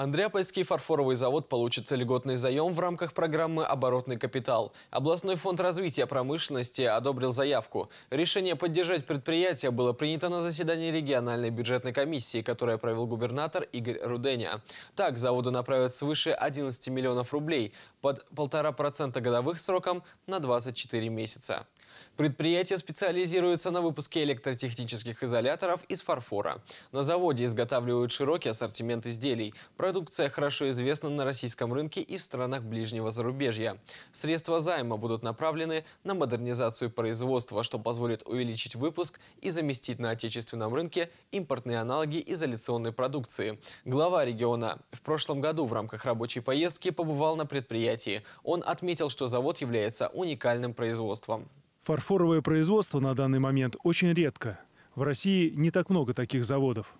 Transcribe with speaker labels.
Speaker 1: Андреапольский фарфоровый завод получит льготный заем в рамках программы «Оборотный капитал». Областной фонд развития промышленности одобрил заявку. Решение поддержать предприятие было принято на заседании региональной бюджетной комиссии, которое провел губернатор Игорь Руденя. Так, заводу направят свыше 11 миллионов рублей под 1,5% годовых сроком на 24 месяца. Предприятие специализируется на выпуске электротехнических изоляторов из фарфора. На заводе изготавливают широкий ассортимент изделий. Продукция хорошо известна на российском рынке и в странах ближнего зарубежья. Средства займа будут направлены на модернизацию производства, что позволит увеличить выпуск и заместить на отечественном рынке импортные аналоги изоляционной продукции. Глава региона в прошлом году в рамках рабочей поездки побывал на предприятии. Он отметил, что завод является уникальным производством.
Speaker 2: Фарфоровое производство на данный момент очень редко. В России не так много таких заводов.